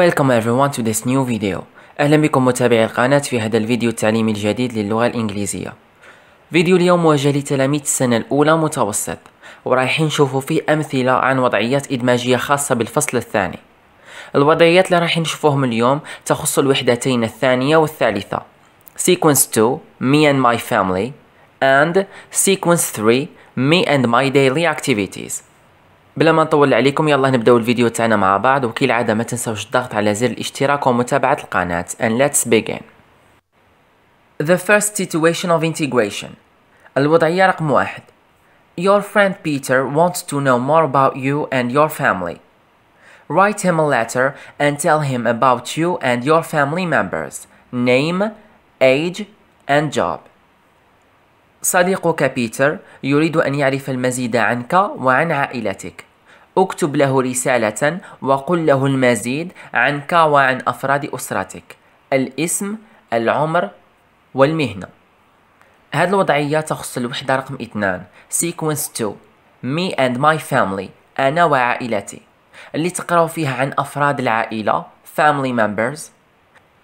Welcome everyone to this new video أهلا بكم متابعي القناة في هذا الفيديو التعليمي الجديد للغة الإنجليزية فيديو اليوم موجه لتلاميذ السنة الأولى متوسط ورايحين نشوفوا فيه أمثلة عن وضعيات إدماجية خاصة بالفصل الثاني الوضعيات اللي رايحين نشوفوهم اليوم تخص الوحدتين الثانية والثالثة Sequence 2 Me and my family and Sequence 3 Me and my daily activities بلا ما نطول عليكم يلا نبداو الفيديو تاعنا مع بعض العاده ما تنساوش الضغط على زر الاشتراك ومتابعه القناه and let's begin The first situation of integration الوضعيه رقم واحد Your friend Peter wants to know more about you and your family. Write him a letter and tell him about you and your family members, name, age, and job. صديقك بيتر يريد أن يعرف المزيد عنك وعن عائلتك اكتب له رسالة وقل له المزيد عنك وعن أفراد أسرتك الاسم العمر والمهنة هذه الوضعية تخص الوحدة رقم اثنان sequence 2 me and my family أنا وعائلتي اللي تقرأ فيها عن أفراد العائلة family members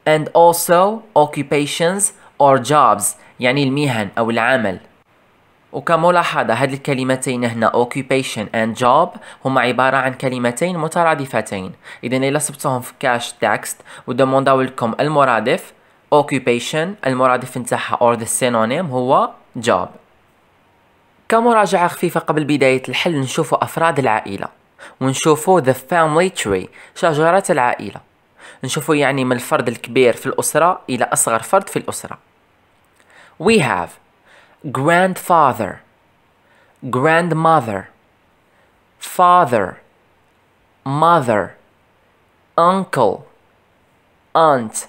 and also occupations or jobs يعني المهن أو العمل وكملاحظة هاد الكلمتين هنا occupation and job هما عبارة عن كلمتين مترادفتين إذا إلا صبتهم في كاش تكست ودمونداو لكم المرادف occupation المرادف نتاعها or the synonym هو job كمراجعة خفيفة قبل بداية الحل نشوفوا أفراد العائلة ونشوفوا the family tree شجرة العائلة نشوفوا يعني من الفرد الكبير في الأسرة إلى أصغر فرد في الأسرة we have grandfather, grandmother, father, mother, uncle, aunt,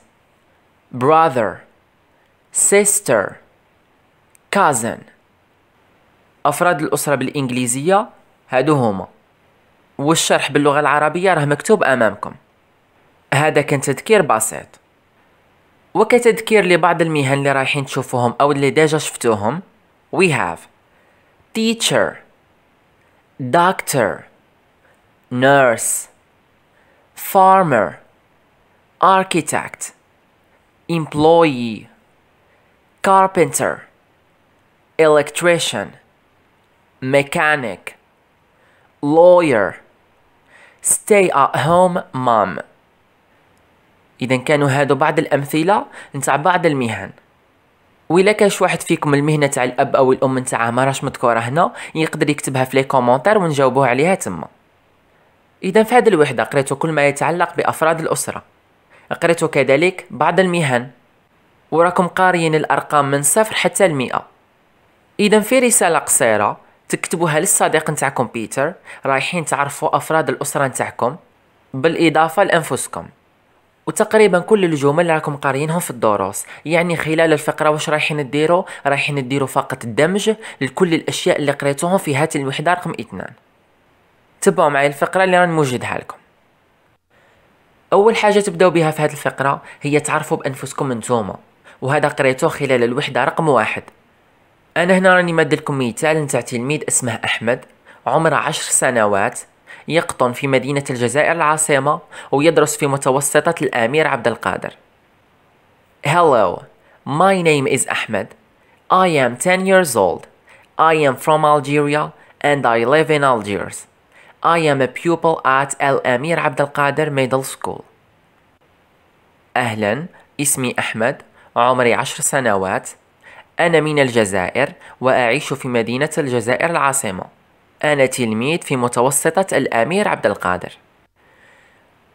brother, sister, cousin. أفراد الأسرة بالإنجليزية هادو هما والشرح باللغة العربية راه مكتوب أمامكم هذا كان تذكير بسيط وكتذكير لبعض المهن اللي رايحين تشوفوهم او اللي ديجا شفتوهم we have teacher doctor nurse farmer architect employee carpenter electrician mechanic lawyer stay at home mom اذا كانوا هادو بعض الامثله نتاع بعض المهن ولا كاش واحد فيكم المهنه تاع الاب او الام نتاعها ما راش مذكوره هنا يقدر يكتبها في لي كومونتير ونجاوبوه عليها تما اذا في هذه الوحده قريت كل ما يتعلق بافراد الاسره قريت كذلك بعض المهن وراكم قاريين الارقام من صفر حتى المئة اذا في رساله قصيره تكتبوها للصديق نتاعكم بيتر رايحين تعرفوا افراد الاسره نتاعكم بالاضافه لانفسكم وتقريبا كل الجمل راكم قاريينهم في الدروس يعني خلال الفقرة واش رايحين ديرو رايحين ديرو فقط الدمج لكل الأشياء اللي قريتوهم في هذه الوحدة رقم 2 تبعوا معي الفقرة اللي راني موجدها لكم أول حاجة تبداو بها في هذه الفقرة هي تعرفوا بأنفسكم نتوما وهذا قريتوه خلال الوحدة رقم واحد أنا هنا راني مادلكم مثال نتاع تلميذ اسمه أحمد عمره عشر سنوات يقطن في مدينة الجزائر العاصمة ويدرس في متوسطة الأمير عبد القادر. Hello, my name is Ahmed. I am 10 years old. I am from Algeria and I live in Algiers. I am a pupil at Al Amir Abdel Qadir Middle School. أهلا اسمي أحمد عمري عشر سنوات أنا من الجزائر وأعيش في مدينة الجزائر العاصمة أنا تلميذ في متوسطة الأمير عبد القادر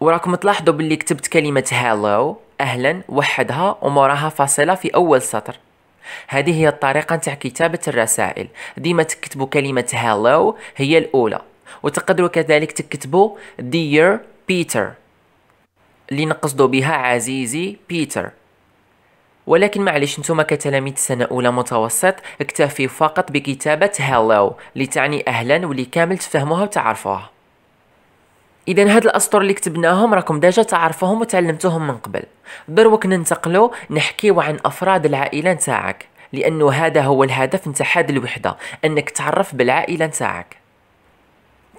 وراكم تلاحظوا باللي كتبت كلمة هالو أهلا وحدها وموراها فاصلة في أول سطر هذه هي الطريقة نتاع كتابة الرسائل ديما تكتبوا كلمة هالو هي الأولى وتقدروا كذلك تكتبوا dear بيتر اللي نقصدوا بها عزيزي بيتر ولكن معليش نتوما كتلاميذ سنة أولى متوسط اكتفي فقط بكتابة هالو لتعني أهلا واللي كامل تفهموها وتعرفوها اذا هاد الاسطر اللي كتبناهم راكم ديجا تعرفوهم وتعلمتوهم من قبل دروك ننتقلوا نحكيو عن افراد العائله نتاعك لانه هذا هو الهدف نتاع هاد الوحده انك تعرف بالعائله نتاعك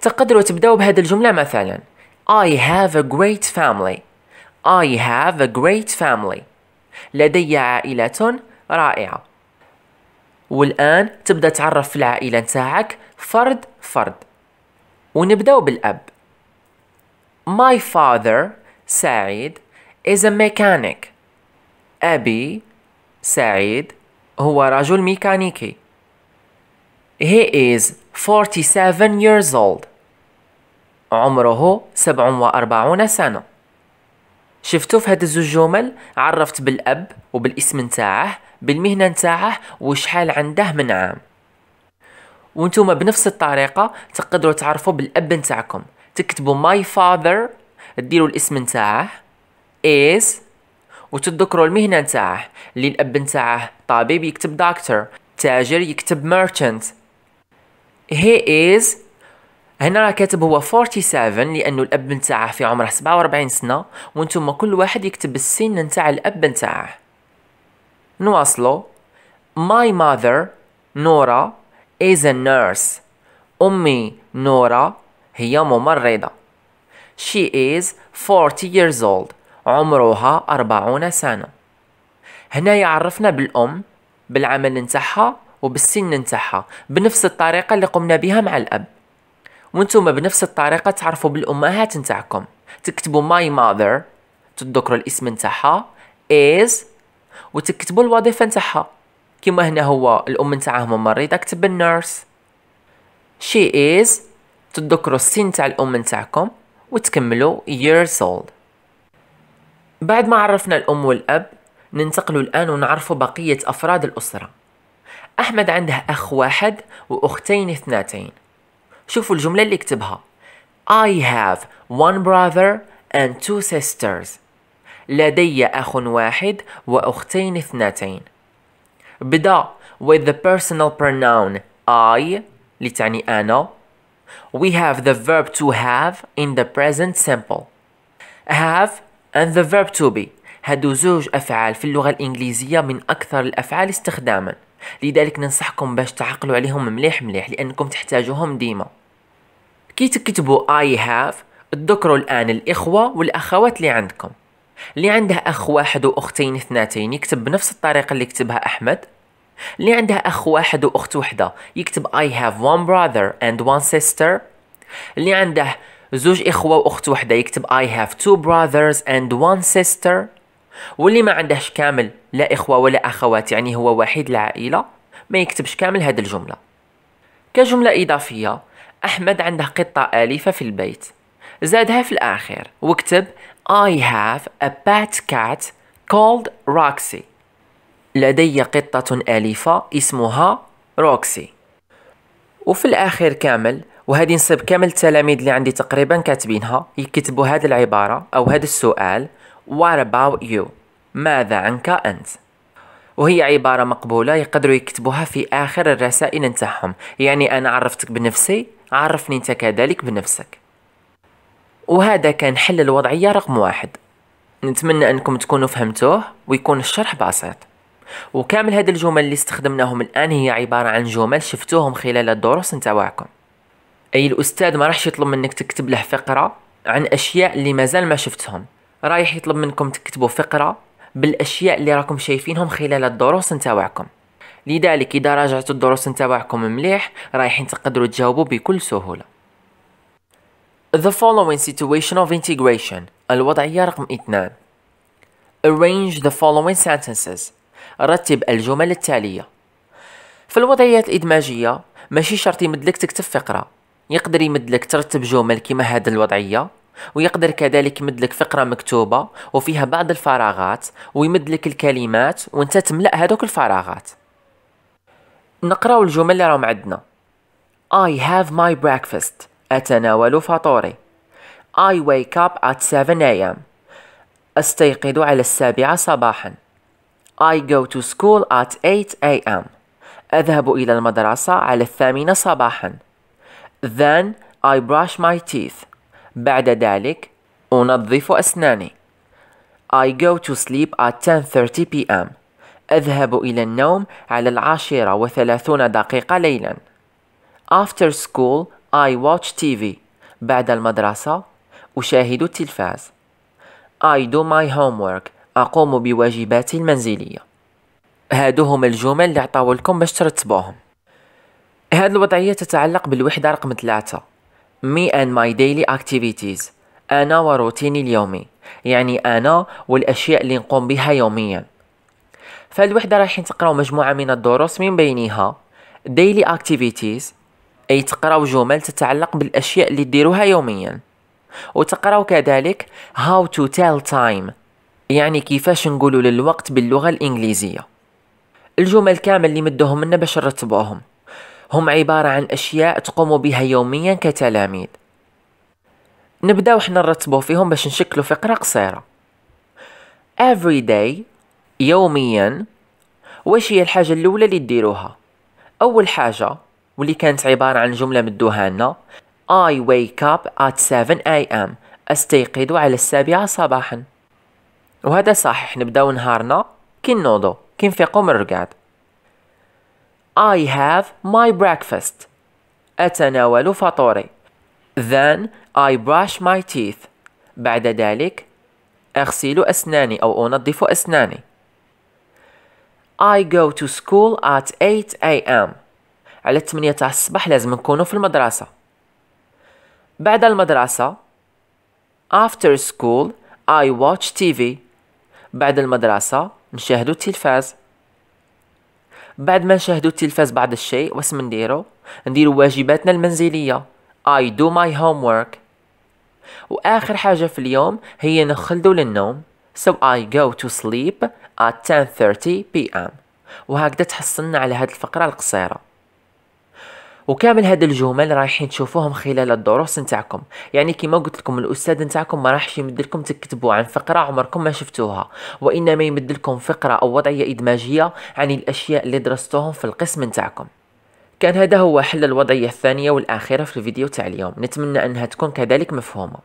تقدروا تبداو بهاد الجمله مثلا I have a great family I have a great family لدي عائلة رائعة والآن تبدأ تعرف في العائلة نتاعك فرد فرد ونبدأ بالأب My father سعيد is a mechanic أبي سعيد هو رجل ميكانيكي He is 47 years old عمره 47 سنة شفتو في هاد الزوج جمل عرفت بالاب وبالاسم نتاعه بالمهنه نتاعه وشحال عنده من عام وانتم بنفس الطريقه تقدروا تعرفوا بالاب نتاعكم تكتبوا ماي فادر ديروا الاسم نتاعه is وتذكروا المهنه نتاعه اللي الاب نتاعه طبيب يكتب دكتور تاجر يكتب merchant he is هنا راه كاتب هو 47 لانه الاب نتاعه في عمره 47 سنه وانتم كل واحد يكتب السن نتاع الاب نتاعه نواصلو my mother نورا is a nurse امي نورا هي ممرضه she is 40 years old عمرها 40 سنه هنا يعرفنا بالام بالعمل نتاعها وبالسن نتاعها بنفس الطريقه اللي قمنا بها مع الاب وانتم بنفس الطريقه تعرفوا بالامهات نتاعكم تكتبوا my mother تذكروا الاسم نتاعها is وتكتبوا الوظيفه نتاعها كما هنا هو الام نتاعهم مريضه كتب النيرس she is تذكروا السن تاع الام نتاعكم وتكملوا years old بعد ما عرفنا الام والاب ننتقل الان ونعرفوا بقيه افراد الاسره احمد عنده اخ واحد واختين اثنتين شوفوا الجملة اللي كتبها I have one brother and two sisters لدي أخ واحد وأختين اثنتين بدا with the personal pronoun I لتعني أنا We have the verb to have in the present simple have and the verb to be هادو زوج أفعال في اللغة الإنجليزية من أكثر الأفعال استخداماً لذلك ننصحكم باش تعقلوا عليهم مليح مليح لانكم تحتاجوهم ديما كي تكتبوا اي هاف تذكروا الان الاخوه والاخوات اللي عندكم اللي عنده اخ واحد واختين اثنتين يكتب بنفس الطريقه اللي كتبها احمد اللي عنده اخ واحد واخت وحده يكتب I have one brother and one sister اللي عنده زوج اخوه واخت وحده يكتب I have two brothers and one sister واللي ما عندهش كامل لا إخوة ولا أخوات يعني هو وحيد العائلة ما يكتبش كامل هذه الجملة كجملة إضافية أحمد عنده قطة أليفة في البيت زادها في الآخر وكتب I have a pet cat called Roxy لدي قطة أليفة اسمها روكسي وفي الآخر كامل وهذه نصيب كامل التلاميذ اللي عندي تقريبا كاتبينها يكتبوا هذه العبارة أو هذا السؤال What about you ماذا عنك أنت وهي عبارة مقبولة يقدروا يكتبوها في آخر الرسائل نتاعهم يعني أنا عرفتك بنفسي عرفني أنت كذلك بنفسك وهذا كان حل الوضعية رقم واحد نتمنى أنكم تكونوا فهمتوه ويكون الشرح بسيط وكامل هذه الجمل اللي استخدمناهم الآن هي عبارة عن جمل شفتوهم خلال الدروس نتاعكم أي الأستاذ ما راحش يطلب منك تكتب له فقرة عن أشياء اللي مازال ما شفتهم رايح يطلب منكم تكتبوا فقرة بالأشياء اللي راكم شايفينهم خلال الدروس نتاوعكم لذلك إذا راجعتوا الدروس نتاوعكم مليح رايحين تقدروا تجاوبوا بكل سهولة The following situation of integration الوضعية رقم 2 Arrange the following sentences رتب الجمل التالية في الوضعيات الإدماجية ماشي شرط يمدلك تكتب فقرة يقدر يمدلك ترتب جمل كما هذه الوضعية ويقدر كذلك يمدلك فقرة مكتوبة وفيها بعض الفراغات ويمدلك الكلمات وانت تملأ هذوك الفراغات نقراو الجمل اللي راهم عندنا I have my breakfast أتناول فطوري I wake up at 7 a.m. أستيقظ على السابعة صباحا I go to school at 8 a.m. أذهب إلى المدرسة على الثامنة صباحا Then I brush my teeth بعد ذلك أنظف أسناني I go to sleep at 10:30 p.m. أذهب إلى النوم على العاشرة وثلاثون دقيقة ليلا. After school I watch TV. بعد المدرسة أشاهد التلفاز. I do my homework. أقوم بواجباتي المنزلية. هادو هما الجمل اللي عطاولكم باش ترتبوهم. هاد الوضعية تتعلق بالوحدة رقم ثلاثة me and my daily activities أنا وروتيني اليومي يعني أنا والأشياء اللي نقوم بها يوميا فالوحدة رايحين تقراو مجموعة من الدروس من بينها daily activities أي تقراو جمل تتعلق بالأشياء اللي ديروها يوميا وتقراو كذلك how to tell time يعني كيفاش نقولوا للوقت باللغة الإنجليزية الجمل كامل اللي مدوهم لنا باش نرتبوهم هم عبارة عن أشياء تقوموا بها يوميا كتلاميذ نبداو حنا نرتبو فيهم باش نشكلو فقرة قصيرة every day يوميا واش هي الحاجة الأولى اللي ديروها أول حاجة واللي كانت عبارة عن جملة مدوها لنا I wake up at 7 am أستيقظ على السابعة صباحا وهذا صحيح نبداو نهارنا كي نوضو كي نفيقو من الرقاد I have my breakfast. أتناول فطوري. Then I brush my teeth. بعد ذلك أغسل أسناني أو أنظف أسناني. I go to school at 8 a.m. على 8 تاع الصباح لازم نكونوا في المدرسة. بعد المدرسة after school I watch TV. بعد المدرسة نشاهد التلفاز. بعد ما نشاهدو التلفاز بعض الشيء واش منديرو نديرو واجباتنا المنزليه I do my homework واخر حاجه في اليوم هي نخلدو للنوم so I go to sleep at 10:30 p.m. وهكذا تحصلنا على هذه الفقره القصيره وكامل هاد الجمل رايحين تشوفوهم خلال الدروس نتاعكم يعني كيما قلت لكم الاستاذ نتاعكم ما راحش يمد لكم تكتبوا عن فقره عمركم ما شفتوها وانما يمد لكم فقره او وضعيه ادماجيه عن الاشياء اللي درستوهم في القسم نتاعكم كان هذا هو حل الوضعيه الثانيه والاخيره في الفيديو تاع اليوم نتمنى انها تكون كذلك مفهومه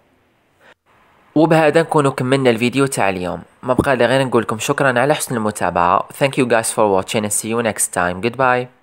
وبهذا نكونوا كملنا الفيديو تاع اليوم ما بقى لي غير نقول لكم شكرا على حسن المتابعه thank you guys for watching and see you next time goodbye